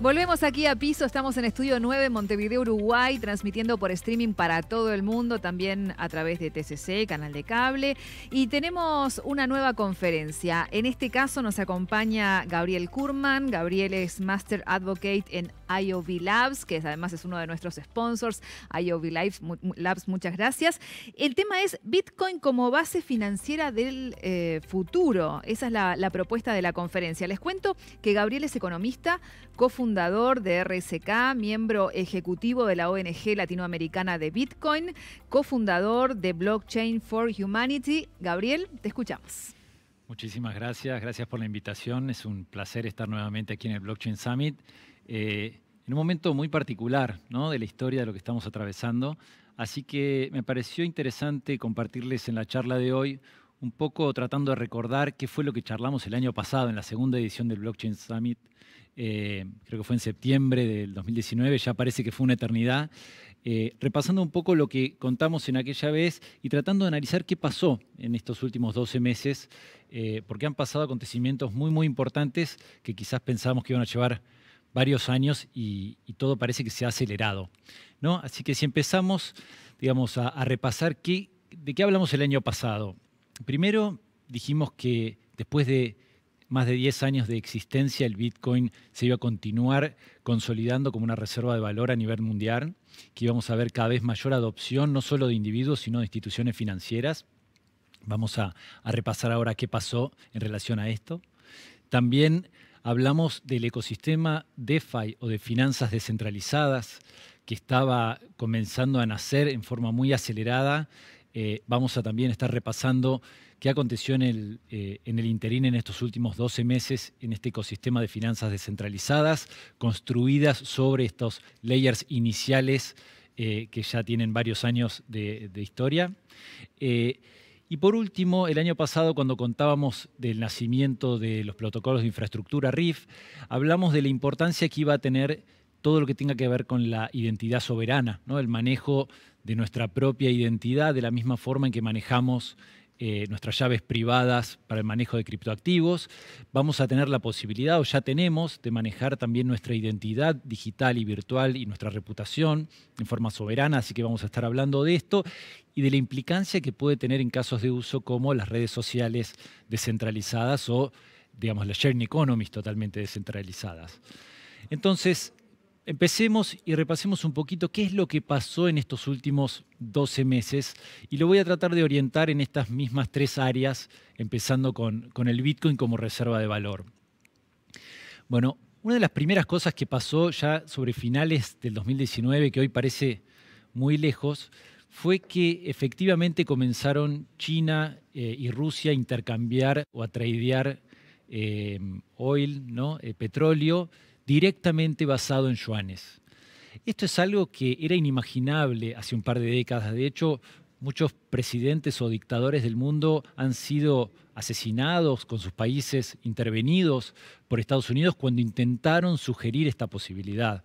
Volvemos aquí a piso, estamos en Estudio 9 Montevideo, Uruguay, transmitiendo por streaming para todo el mundo, también a través de TCC, canal de cable, y tenemos una nueva conferencia. En este caso nos acompaña Gabriel Kurman, Gabriel es Master Advocate en IOV Labs, que además es uno de nuestros sponsors. IOV Labs, muchas gracias. El tema es Bitcoin como base financiera del eh, futuro. Esa es la propuesta de la conferencia. Les cuento que Gabriel es economista, cofundador de RSK, miembro ejecutivo de la ONG latinoamericana de Bitcoin, cofundador de Blockchain for Humanity. Gabriel, te escuchamos. Muchísimas gracias, gracias por la invitación. Es un placer estar nuevamente aquí en el Blockchain Summit eh, en un momento muy particular de la historia de lo que estamos atravesando. Así que me pareció interesante compartirles en la charla de hoy un poco tratando de recordar qué fue lo que charlamos el año pasado en la segunda edición del Blockchain Summit. Eh, creo que fue en septiembre del 2019, ya parece que fue una eternidad. Eh, repasando un poco lo que contamos en aquella vez y tratando de analizar qué pasó en estos últimos 12 meses, porque han pasado acontecimientos muy, muy importantes que quizás pensábamos que iban a llevar varios años y, todo parece que se ha acelerado. ¿no? Así que si empezamos digamos, a, repasar qué, de qué hablamos el año pasado. Primero dijimos que después de más de 10 años de existencia, el Bitcoin se iba a continuar consolidando como una reserva de valor a nivel mundial, que íbamos a ver cada vez mayor adopción, no solo de individuos, sino de instituciones financieras. Vamos a, a repasar ahora qué pasó en relación a esto. También hablamos del ecosistema DeFi o de finanzas descentralizadas que estaba comenzando a nacer en forma muy acelerada. Eh, vamos a también estar repasando qué aconteció en el, eh, en el interín en estos últimos 12 meses en este ecosistema de finanzas descentralizadas, construidas sobre estos layers iniciales eh, que ya tienen varios años de, de historia. Y por último, el año pasado cuando contábamos del nacimiento de los protocolos de infraestructura RIF, hablamos de la importancia que iba a tener todo lo que tenga que ver con la identidad soberana, ¿no? el manejo de nuestra propia identidad, de la misma forma en que manejamos eh, nuestras llaves privadas para el manejo de criptoactivos. Vamos a tener la posibilidad, o ya tenemos, de manejar también nuestra identidad digital y virtual y nuestra reputación en forma soberana, así que vamos a estar hablando de esto y de la implicancia que puede tener en casos de uso como las redes sociales descentralizadas o, digamos, las sharing economies totalmente descentralizadas. Entonces, empecemos y repasemos un poquito qué es lo que pasó en estos últimos 12 meses y lo voy a tratar de orientar en estas mismas tres áreas, empezando con, con el Bitcoin como reserva de valor. Bueno, una de las primeras cosas que pasó ya sobre finales del 2019, que hoy parece muy lejos, fue que efectivamente comenzaron China eh, y Rusia a intercambiar o a tradear eh, oil, eh, petróleo, directamente basado en yuanes. Esto es algo que era inimaginable hace un par de décadas. De hecho, muchos presidentes o dictadores del mundo han sido asesinados con sus países intervenidos por Estados Unidos cuando intentaron sugerir esta posibilidad.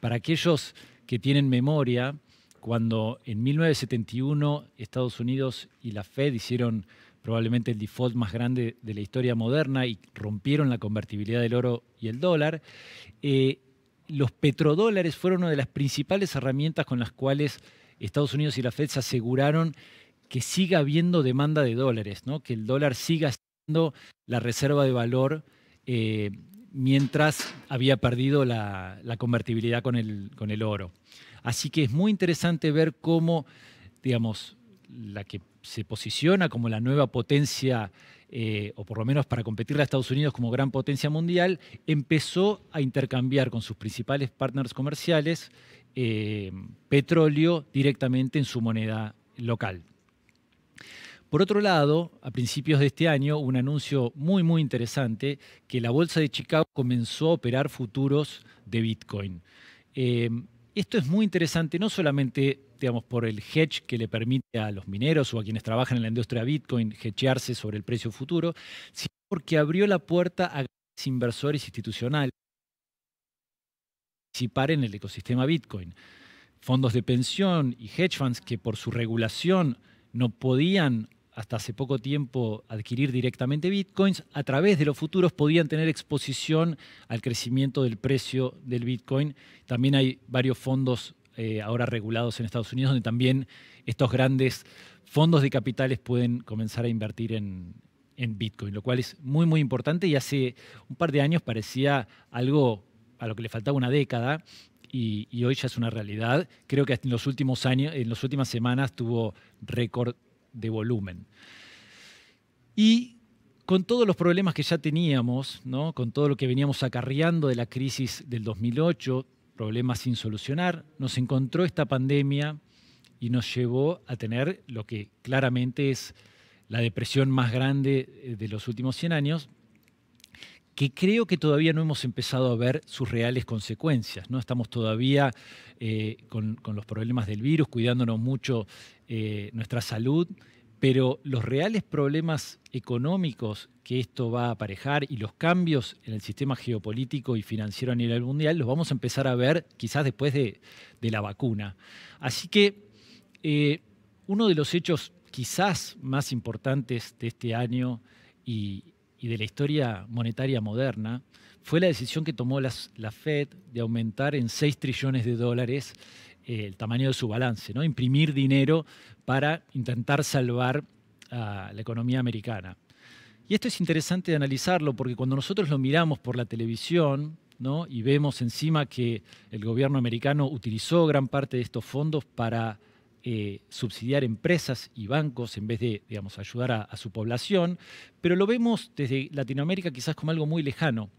Para aquellos que tienen memoria, cuando en 1971 Estados Unidos y la Fed hicieron probablemente el default más grande de la historia moderna y rompieron la convertibilidad del oro y el dólar, eh, los petrodólares fueron una de las principales herramientas con las cuales Estados Unidos y la Fed se aseguraron que siga habiendo demanda de dólares, que el dólar siga siendo la reserva de valor eh, mientras había perdido la, convertibilidad con el, oro. Así que es muy interesante ver cómo, digamos, la que se posiciona como la nueva potencia, eh, o por lo menos para competirle a Estados Unidos como gran potencia mundial, empezó a intercambiar con sus principales partners comerciales eh, petróleo directamente en su moneda local. Por otro lado, a principios de este año, un anuncio muy, muy interesante, que la Bolsa de Chicago comenzó a operar futuros de Bitcoin. Em, esto es muy interesante, no solamente digamos, por el hedge que le permite a los mineros o a quienes trabajan en la industria Bitcoin hechearse sobre el precio futuro, sino porque abrió la puerta a inversores institucionales participar en el ecosistema Bitcoin. Fondos de pensión y hedge funds que por su regulación no podían hasta hace poco tiempo adquirir directamente bitcoins, a través de los futuros podían tener exposición al crecimiento del precio del bitcoin. También hay varios fondos eh, ahora regulados en Estados Unidos donde también estos grandes fondos de capitales pueden comenzar a invertir en, bitcoin, lo cual es muy, muy importante y hace un par de años parecía algo a lo que le faltaba una década. Y, y, hoy ya es una realidad. Creo que en los últimos años, en las últimas semanas tuvo récord de volumen. Y con todos los problemas que ya teníamos, ¿no? con todo lo que veníamos acarreando de la crisis del 2008, problemas sin solucionar, nos encontró esta pandemia y nos llevó a tener lo que claramente es la depresión más grande eh, de los últimos 100 años, que creo que todavía no hemos empezado a ver sus reales consecuencias. ¿no? Estamos todavía eh, con, los problemas del virus, cuidándonos mucho eh, nuestra salud, pero los reales problemas económicos que esto va a aparejar y los cambios en el sistema geopolítico y financiero a nivel mundial los vamos a empezar a ver quizás después de, la vacuna. Así que eh, uno de los hechos quizás más importantes de este año y, y de la historia monetaria moderna fue la decisión que tomó la Fed de aumentar en 6 trillones de dólares eh, el tamaño de su balance, ¿no? imprimir dinero para intentar salvar a la economía americana. Y esto es interesante de analizarlo porque cuando nosotros lo miramos por la televisión ¿no? y vemos encima que el gobierno americano utilizó gran parte de estos fondos para eh, subsidiar empresas y bancos en vez de, digamos, ayudar a, su población, pero lo vemos desde Latinoamérica quizás como algo muy lejano.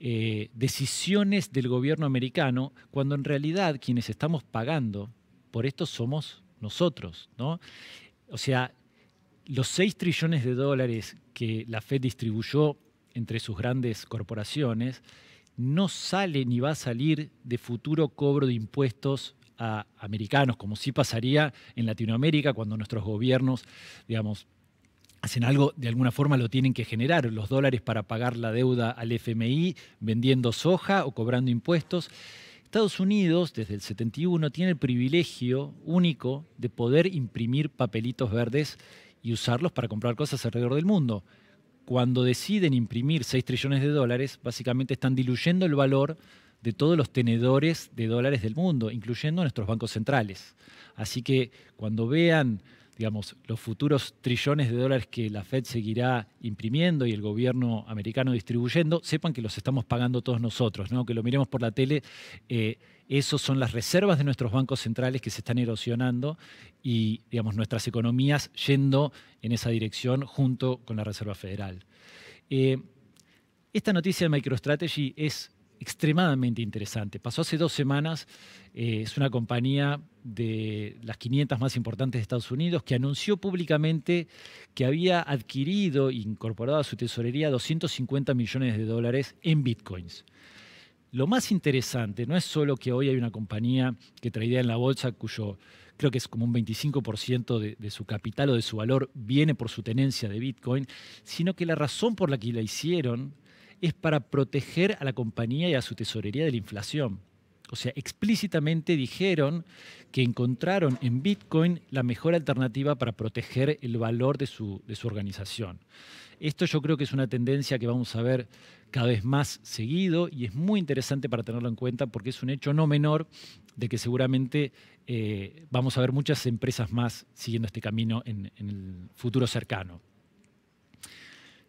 Eh, decisiones del gobierno americano, cuando en realidad quienes estamos pagando por esto somos nosotros, ¿no? O sea, los 6 trillones de dólares que la Fed distribuyó entre sus grandes corporaciones no sale ni va a salir de futuro cobro de impuestos a americanos, como sí pasaría en Latinoamérica cuando nuestros gobiernos, digamos, hacen algo, de alguna forma lo tienen que generar, los dólares para pagar la deuda al FMI, vendiendo soja o cobrando impuestos. Estados Unidos, desde el 71, tiene el privilegio único de poder imprimir papelitos verdes y usarlos para comprar cosas alrededor del mundo. Cuando deciden imprimir 6 trillones de dólares, básicamente están diluyendo el valor de todos los tenedores de dólares del mundo, incluyendo nuestros bancos centrales. Así que cuando vean digamos, los futuros trillones de dólares que la Fed seguirá imprimiendo y el gobierno americano distribuyendo, sepan que los estamos pagando todos nosotros, ¿no? que lo miremos por la tele, Esas eh, esos son las reservas de nuestros bancos centrales que se están erosionando y digamos, nuestras economías yendo en esa dirección junto con la Reserva Federal. Eh, esta noticia de MicroStrategy es extremadamente interesante. Pasó hace dos semanas, eh, es una compañía de las 500 más importantes de Estados Unidos que anunció públicamente que había adquirido e incorporado a su tesorería 250 millones de dólares en bitcoins. Lo más interesante no es solo que hoy hay una compañía que traería en la bolsa cuyo creo que es como un 25% de, su capital o de su valor viene por su tenencia de Bitcoin, sino que la razón por la que la hicieron es para proteger a la compañía y a su tesorería de la inflación. O sea, explícitamente dijeron que encontraron en Bitcoin la mejor alternativa para proteger el valor de su, de su organización. Esto yo creo que es una tendencia que vamos a ver cada vez más seguido y es muy interesante para tenerlo en cuenta porque es un hecho no menor de que seguramente eh, vamos a ver muchas empresas más siguiendo este camino en, el futuro cercano.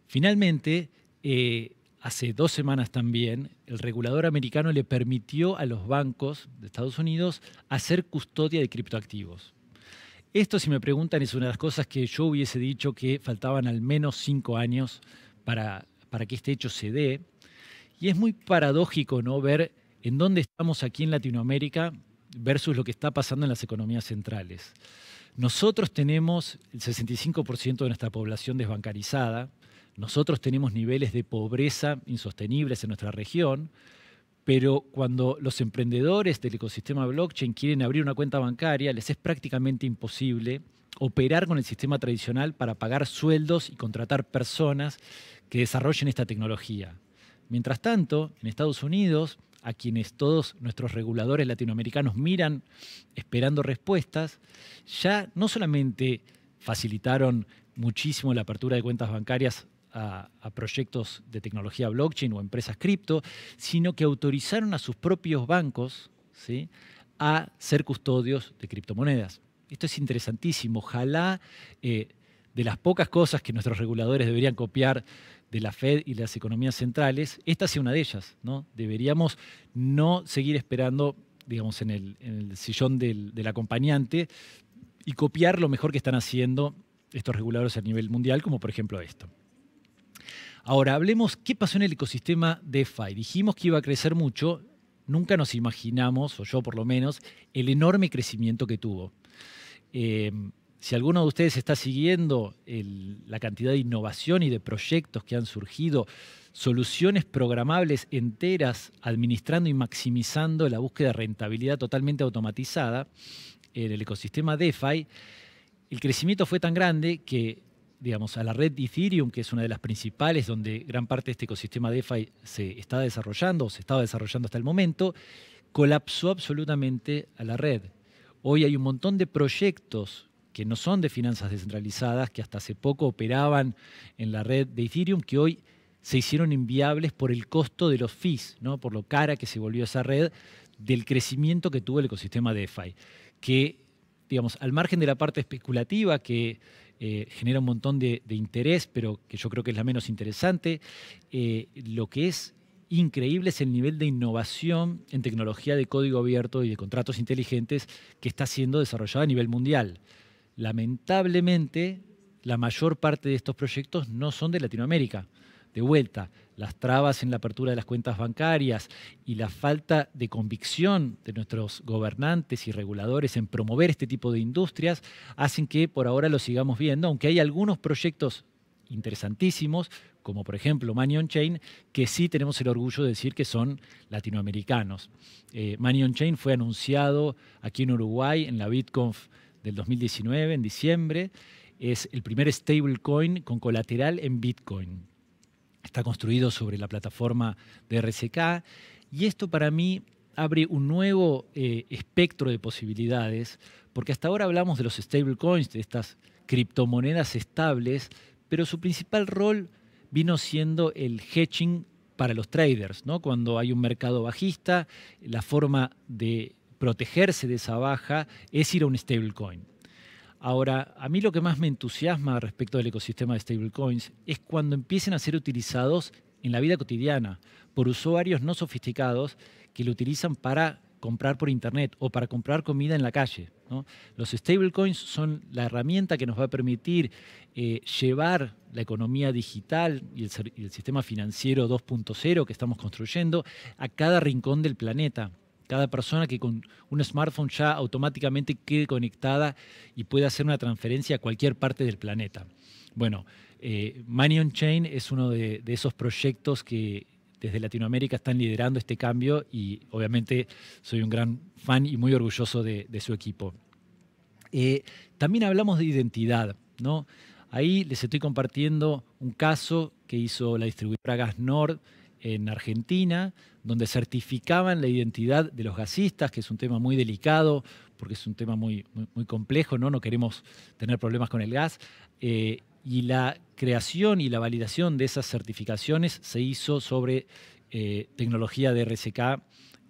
Finalmente, eh, Hace dos semanas también, el regulador americano le permitió a los bancos de Estados Unidos hacer custodia de criptoactivos. Esto, si me preguntan, es una de las cosas que yo hubiese dicho que faltaban al menos cinco años para, para que este hecho se dé. Y es muy paradójico ¿no? ver en dónde estamos aquí en Latinoamérica versus lo que está pasando en las economías centrales. Nosotros tenemos el 65% de nuestra población desbancarizada, nosotros tenemos niveles de pobreza insostenibles en nuestra región, pero cuando los emprendedores del ecosistema blockchain quieren abrir una cuenta bancaria, les es prácticamente imposible operar con el sistema tradicional para pagar sueldos y contratar personas que desarrollen esta tecnología. Mientras tanto, en Estados Unidos, a quienes todos nuestros reguladores latinoamericanos miran esperando respuestas, ya no solamente facilitaron muchísimo la apertura de cuentas bancarias a, proyectos de tecnología blockchain o empresas cripto, sino que autorizaron a sus propios bancos a ser custodios de criptomonedas. Esto es interesantísimo. Ojalá eh, de las pocas cosas que nuestros reguladores deberían copiar de la Fed y las economías centrales, esta sea una de ellas. ¿no? Deberíamos no seguir esperando, digamos, en el, sillón del, acompañante y copiar lo mejor que están haciendo estos reguladores a nivel mundial, como por ejemplo esto. Ahora, hablemos qué pasó en el ecosistema DeFi. Dijimos que iba a crecer mucho, nunca nos imaginamos, o yo por lo menos, el enorme crecimiento que tuvo. Em, si alguno de ustedes está siguiendo la cantidad de innovación y de proyectos que han surgido, soluciones programables enteras administrando y maximizando la búsqueda de rentabilidad totalmente automatizada en el ecosistema DeFi, el crecimiento fue tan grande que digamos, a la red Ethereum, que es una de las principales donde gran parte de este ecosistema DeFi se está desarrollando, o se estaba desarrollando hasta el momento, colapsó absolutamente a la red. Hoy hay un montón de proyectos que no son de finanzas descentralizadas, que hasta hace poco operaban en la red de Ethereum, que hoy se hicieron inviables por el costo de los fees, ¿no? por lo cara que se volvió esa red, del crecimiento que tuvo el ecosistema DeFi. Que, digamos, al margen de la parte especulativa que eh, genera un montón de, interés, pero que yo creo que es la menos interesante. Eh, lo que es increíble es el nivel de innovación en tecnología de código abierto y de contratos inteligentes que está siendo desarrollada a nivel mundial. Lamentablemente, la mayor parte de estos proyectos no son de Latinoamérica de vuelta, las trabas en la apertura de las cuentas bancarias y la falta de convicción de nuestros gobernantes y reguladores en promover este tipo de industrias hacen que por ahora lo sigamos viendo, aunque hay algunos proyectos interesantísimos, como por ejemplo Manion Chain, que sí tenemos el orgullo de decir que son latinoamericanos. Eh, Money Chain fue anunciado aquí en Uruguay en la BitConf del 2019, en diciembre. Es el primer stablecoin con colateral en Bitcoin. Está construido sobre la plataforma de RCK y esto para mí abre un nuevo eh, espectro de posibilidades, porque hasta ahora hablamos de los stablecoins, de estas criptomonedas estables, pero su principal rol vino siendo el hedging para los traders, ¿no? Cuando hay un mercado bajista, la forma de protegerse de esa baja es ir a un stablecoin. Ahora, a mí lo que más me entusiasma respecto del ecosistema de stablecoins es cuando empiecen a ser utilizados en la vida cotidiana por usuarios no sofisticados que lo utilizan para comprar por internet o para comprar comida en la calle. Los stablecoins son la herramienta que nos va a permitir eh, llevar la economía digital y el, y el sistema financiero 2.0 que estamos construyendo a cada rincón del planeta cada persona que con un smartphone ya automáticamente quede conectada y pueda hacer una transferencia a cualquier parte del planeta. Bueno, eh, Money on Chain es uno de, esos proyectos que desde Latinoamérica están liderando este cambio y obviamente soy un gran fan y muy orgulloso de, su equipo. Eh, también hablamos de identidad, ¿no? Ahí les estoy compartiendo un caso que hizo la distribuidora Gas Nord en Argentina, donde certificaban la identidad de los gasistas, que es un tema muy delicado, porque es un tema muy, muy, complejo, ¿no? no queremos tener problemas con el gas. Eh, y la creación y la validación de esas certificaciones se hizo sobre eh, tecnología de RSK.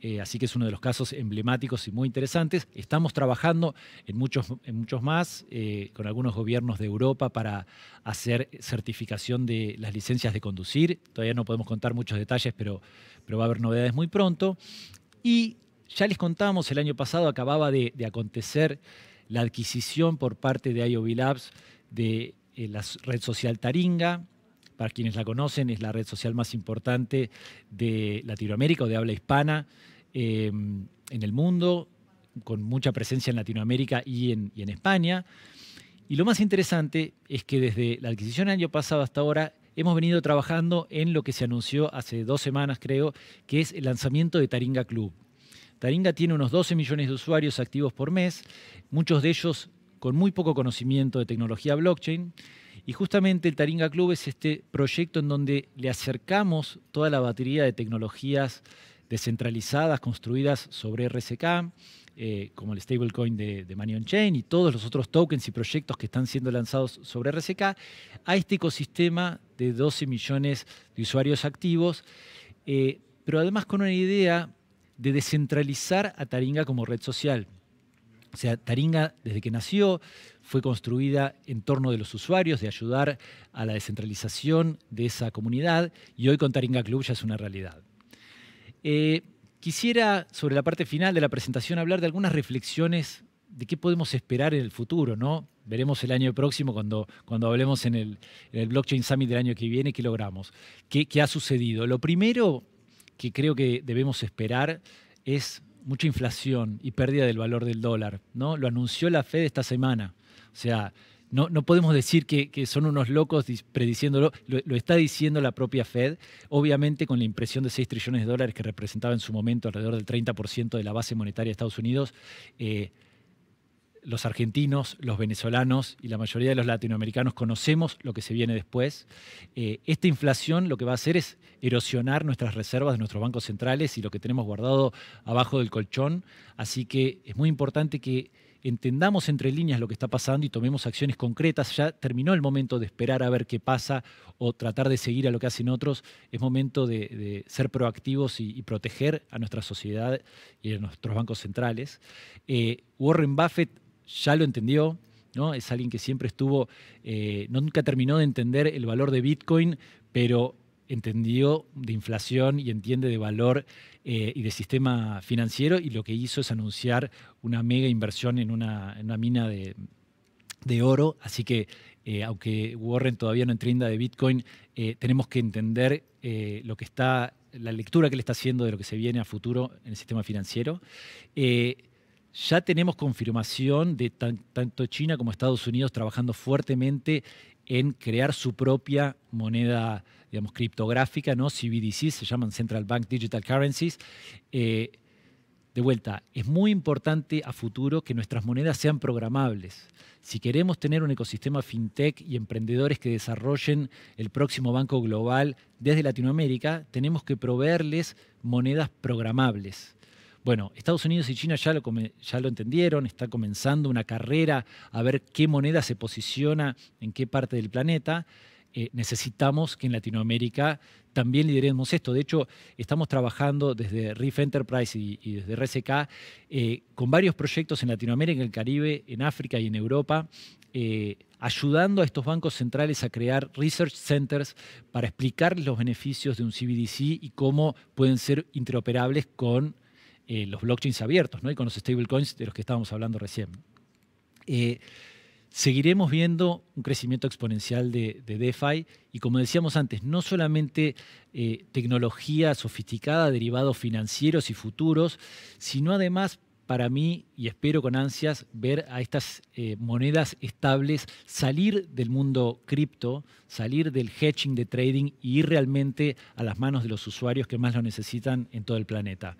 Eh, así que es uno de los casos emblemáticos y muy interesantes. Estamos trabajando en muchos, en muchos más, eh, con algunos gobiernos de Europa para hacer certificación de las licencias de conducir. Todavía no podemos contar muchos detalles, pero, pero va a haber novedades muy pronto. Y ya les contamos, el año pasado acababa de, acontecer la adquisición por parte de IOV Labs de la red social Taringa, para quienes la conocen, es la red social más importante de Latinoamérica o de habla hispana em, en el mundo, con mucha presencia en Latinoamérica y en, y en España. Y lo más interesante es que desde la adquisición año pasado hasta ahora hemos venido trabajando en lo que se anunció hace dos semanas, creo, que es el lanzamiento de Taringa Club. Taringa tiene unos 12 millones de usuarios activos por mes, muchos de ellos con muy poco conocimiento de tecnología blockchain. Y justamente el Taringa Club es este proyecto en donde le acercamos toda la batería de tecnologías descentralizadas construidas sobre RSK, eh, como el stablecoin de, de, Chain y todos los otros tokens y proyectos que están siendo lanzados sobre RSK, a este ecosistema de 12 millones de usuarios activos, eh, pero además con una idea de descentralizar a Taringa como red social. O sea, Taringa, desde que nació, fue construida en torno de los usuarios, de ayudar a la descentralización de esa comunidad, y hoy con Taringa Club ya es una realidad. Eh, quisiera, sobre la parte final de la presentación, hablar de algunas reflexiones de qué podemos esperar en el futuro, ¿no? Veremos el año próximo cuando, cuando hablemos en el, Blockchain Summit del año que viene qué logramos, qué, qué ha sucedido. Lo primero que creo que debemos esperar es mucha inflación y pérdida del valor del dólar. ¿no? Lo anunció la Fed esta semana. O sea, no, no podemos decir que, que, son unos locos prediciéndolo. Lo, está diciendo la propia Fed, obviamente con la impresión de 6 trillones de dólares que representaba en su momento alrededor del 30% de la base monetaria de Estados Unidos. Eh, los argentinos, los venezolanos y la mayoría de los latinoamericanos conocemos lo que se viene después. Eh, esta inflación lo que va a hacer es erosionar nuestras reservas de nuestros bancos centrales y lo que tenemos guardado abajo del colchón. Así que es muy importante que entendamos entre líneas lo que está pasando y tomemos acciones concretas. Ya terminó el momento de esperar a ver qué pasa o tratar de seguir a lo que hacen otros. Es momento de, ser proactivos y, proteger a nuestra sociedad y a nuestros bancos centrales. Eh, Warren Buffett ya lo entendió, ¿no? Es alguien que siempre estuvo, eh, no nunca terminó de entender el valor de Bitcoin, pero entendió de inflación y entiende de valor eh, y de sistema financiero y lo que hizo es anunciar una mega inversión en una, mina de, oro. Así que, eh, aunque Warren todavía no entienda de Bitcoin, tenemos que entender lo que está, la lectura que le está haciendo de lo que se viene a futuro en el sistema financiero. Ya tenemos confirmación de tanto China como Estados Unidos trabajando fuertemente en crear su propia moneda, digamos, criptográfica, ¿no? CBDC, se llaman Central Bank Digital Currencies. Eh, de vuelta, es muy importante a futuro que nuestras monedas sean programables. Si queremos tener un ecosistema fintech y emprendedores que desarrollen el próximo banco global desde Latinoamérica, tenemos que proveerles monedas programables. Bueno, Estados Unidos y China ya lo, ya lo entendieron, está comenzando una carrera a ver qué moneda se posiciona en qué parte del planeta. Eh, necesitamos que en Latinoamérica también lideremos esto. De hecho, estamos trabajando desde Reef Enterprise y, desde RSK eh, con varios proyectos en Latinoamérica, en el Caribe, en África y en Europa, eh, ayudando a estos bancos centrales a crear research centers para explicarles los beneficios de un CBDC y cómo pueden ser interoperables con eh, los blockchains abiertos y con los stablecoins de los que estábamos hablando recién. Eh, seguiremos viendo un crecimiento exponencial de, DeFi y como decíamos antes, no solamente eh, tecnología sofisticada, derivados financieros y futuros, sino además para mí, y espero con ansias, ver a estas monedas estables salir del mundo cripto, salir del hedging de trading y ir realmente a las manos de los usuarios que más lo necesitan en todo el planeta.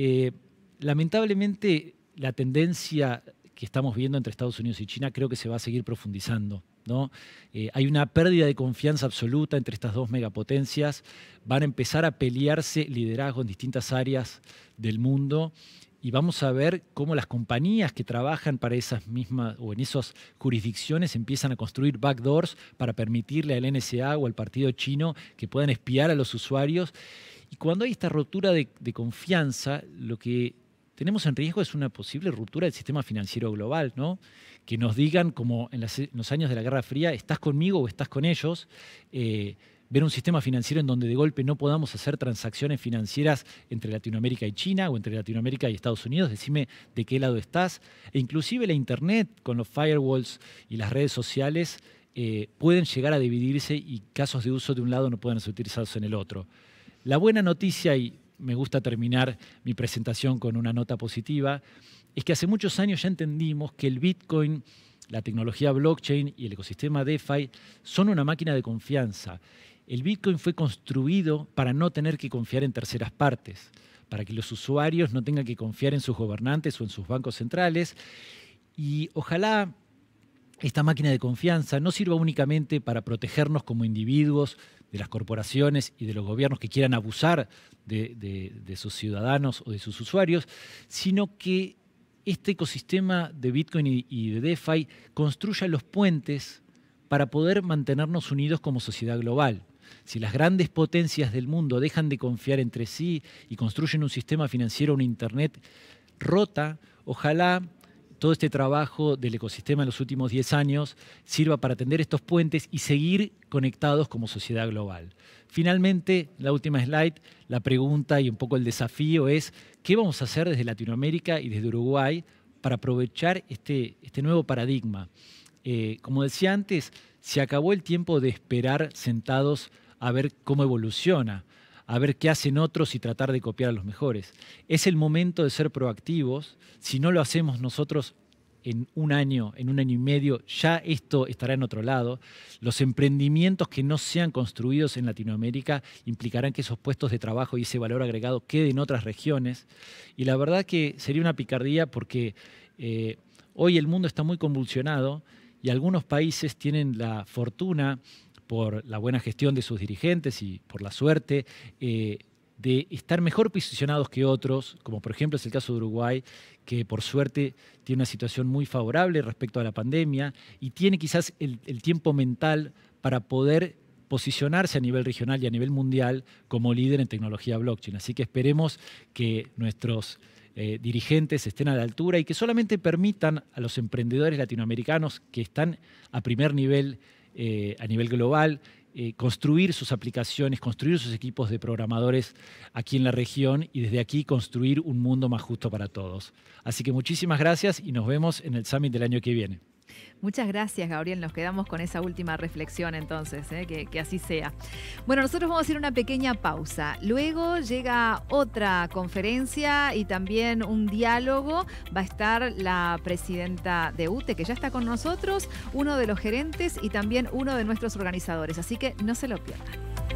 Eh, lamentablemente, la tendencia que estamos viendo entre Estados Unidos y China creo que se va a seguir profundizando. ¿no? Eh, hay una pérdida de confianza absoluta entre estas dos megapotencias. Van a empezar a pelearse liderazgo en distintas áreas del mundo y vamos a ver cómo las compañías que trabajan para esas mismas o en esas jurisdicciones empiezan a construir backdoors para permitirle al NSA o al partido chino que puedan espiar a los usuarios y cuando hay esta ruptura de, confianza, lo que tenemos en riesgo es una posible ruptura del sistema financiero global, ¿no? Que nos digan, como en, los años de la Guerra Fría, estás conmigo o estás con ellos. Eh, ver un sistema financiero en donde de golpe no podamos hacer transacciones financieras entre Latinoamérica y China o entre Latinoamérica y Estados Unidos, decime de qué lado estás. E inclusive la Internet con los firewalls y las redes sociales eh, pueden llegar a dividirse y casos de uso de un lado no pueden ser utilizados en el otro. La buena noticia, y me gusta terminar mi presentación con una nota positiva, es que hace muchos años ya entendimos que el Bitcoin, la tecnología blockchain y el ecosistema DeFi son una máquina de confianza. El Bitcoin fue construido para no tener que confiar en terceras partes, para que los usuarios no tengan que confiar en sus gobernantes o en sus bancos centrales. Y ojalá esta máquina de confianza no sirva únicamente para protegernos como individuos, de las corporaciones y de los gobiernos que quieran abusar de, sus ciudadanos o de sus usuarios, sino que este ecosistema de Bitcoin y, de DeFi construya los puentes para poder mantenernos unidos como sociedad global. Si las grandes potencias del mundo dejan de confiar entre sí y construyen un sistema financiero, un Internet rota, ojalá todo este trabajo del ecosistema en los últimos 10 años sirva para atender estos puentes y seguir conectados como sociedad global. Finalmente, la última slide, la pregunta y un poco el desafío es, ¿qué vamos a hacer desde Latinoamérica y desde Uruguay para aprovechar este, este nuevo paradigma? Eh, como decía antes, se acabó el tiempo de esperar sentados a ver cómo evoluciona a ver qué hacen otros y tratar de copiar a los mejores. Es el momento de ser proactivos. Si no lo hacemos nosotros en un año, en un año y medio, ya esto estará en otro lado. Los emprendimientos que no sean construidos en Latinoamérica implicarán que esos puestos de trabajo y ese valor agregado queden en otras regiones. Y la verdad que sería una picardía porque eh, hoy el mundo está muy convulsionado y algunos países tienen la fortuna por la buena gestión de sus dirigentes y por la suerte eh, de estar mejor posicionados que otros, como por ejemplo es el caso de Uruguay, que por suerte tiene una situación muy favorable respecto a la pandemia y tiene quizás el, tiempo mental para poder posicionarse a nivel regional y a nivel mundial como líder en tecnología blockchain. Así que esperemos que nuestros eh, dirigentes estén a la altura y que solamente permitan a los emprendedores latinoamericanos que están a primer nivel eh, a nivel global, eh, construir sus aplicaciones, construir sus equipos de programadores aquí en la región y desde aquí construir un mundo más justo para todos. Así que muchísimas gracias y nos vemos en el Summit del año que viene. Muchas gracias, Gabriel. Nos quedamos con esa última reflexión entonces, ¿eh? que, que, así sea. Bueno, nosotros vamos a hacer una pequeña pausa. Luego llega otra conferencia y también un diálogo. Va a estar la presidenta de UTE, que ya está con nosotros, uno de los gerentes y también uno de nuestros organizadores. Así que no se lo pierdan.